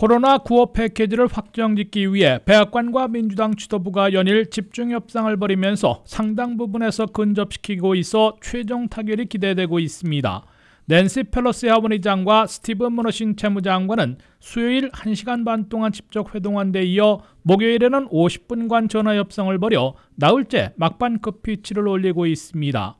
코로나 구호 패키지를 확정짓기 위해 백악관과 민주당 지도부가 연일 집중 협상을 벌이면서 상당 부분에서 근접시키고 있어 최종 타결이 기대되고 있습니다. 낸시 펠로시 하원의장과 스티븐 무너신 재무장관은 수요일 1시간 반 동안 직접 회동한 데 이어 목요일에는 50분간 전화 협상을 벌여 나흘째 막반 급피치를 올리고 있습니다.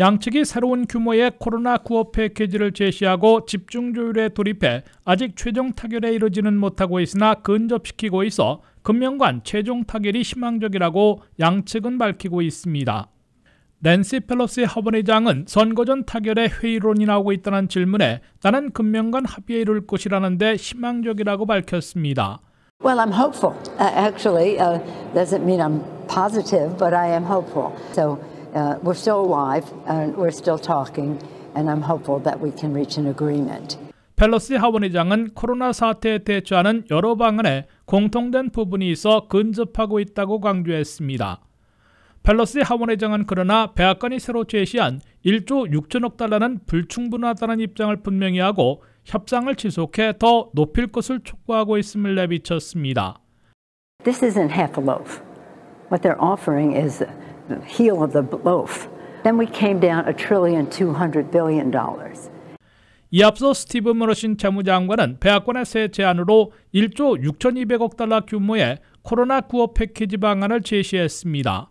양측이 새로운 규모의 코로나 구호 패키지를 제시하고 집중 조율에 돌입해 아직 최종 타결에 이르지는 못하고 있으나 근접시키고 있어 금명간 최종 타결이 희망적이라고 양측은 밝히고 있습니다. 낸시 펠로시 하원의장은 선거 전 타결에 회의론이 나오고 있다는 질문에 나는 금명간 합의에 이룰 것이라는데 희망적이라고 밝혔습니다. Well, I'm hopeful. Uh, actually, uh, doesn't mean I'm positive, but I am hopeful. So uh, we're still alive and we're still talking and I'm hopeful that we can reach an agreement. 펠로시 하원의장은 코로나 사태에 대처하는 여러 방안에 공통된 부분이 있어 근접하고 있다고 강조했습니다. 펠로시 하원의장은 그러나 백악관이 새로 제시한 1조 6천억 달러는 불충분하다는 입장을 분명히 하고 협상을 지속해 더 높일 것을 촉구하고 있음을 내비쳤습니다. This isn't half a loaf. What they're offering is heel of the loaf. Then we came down a trillion two hundred billion dollars. 이 앞서 스티브 머러신 재무장관은 배악관의새 제안으로 1조 6,200억 달러 규모의 코로나 구호 패키지 방안을 제시했습니다.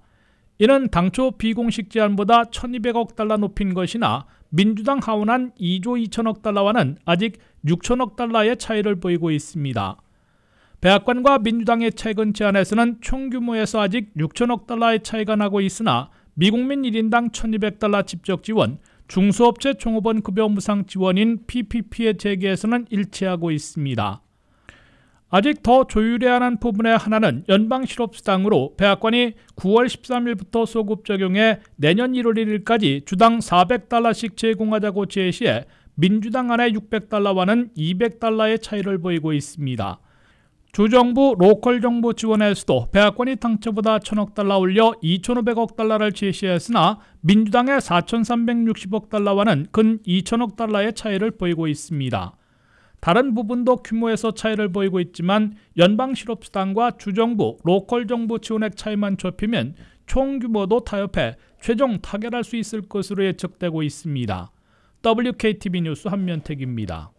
이는 당초 비공식 제안보다 1,200억 달러 높인 것이나 민주당 하원안 2조 2천억 달러와는 아직 6천억 달러의 차이를 보이고 있습니다. 백악관과 민주당의 최근 제안에서는 총 규모에서 아직 6천억 달러의 차이가 나고 있으나 미국민 1인당 1,200달러 직접 지원, 중소업체 종업원 급여 무상 지원인 PPP의 재개에서는 일치하고 있습니다. 아직 더 조율해야 하는 부분의 하나는 연방실업수당으로 백악관이 9월 13일부터 소급 적용해 내년 1월 1일까지 주당 400달러씩 제공하자고 제시해 민주당 안의 600달러와는 200달러의 차이를 보이고 있습니다. 주정부 로컬 정부 지원에서도 백악관이 당초보다 1000억 달러 올려 2500억 달러를 제시했으나 민주당의 4360억 달러와는 근 2000억 달러의 차이를 보이고 있습니다. 다른 부분도 규모에서 차이를 보이고 있지만 연방 실업수당과 주정부, 로컬 정부 지원액 차이만 좁히면 총 규모도 타협해 최종 타결할 수 있을 것으로 예측되고 있습니다. WKTV 뉴스 한면택입니다.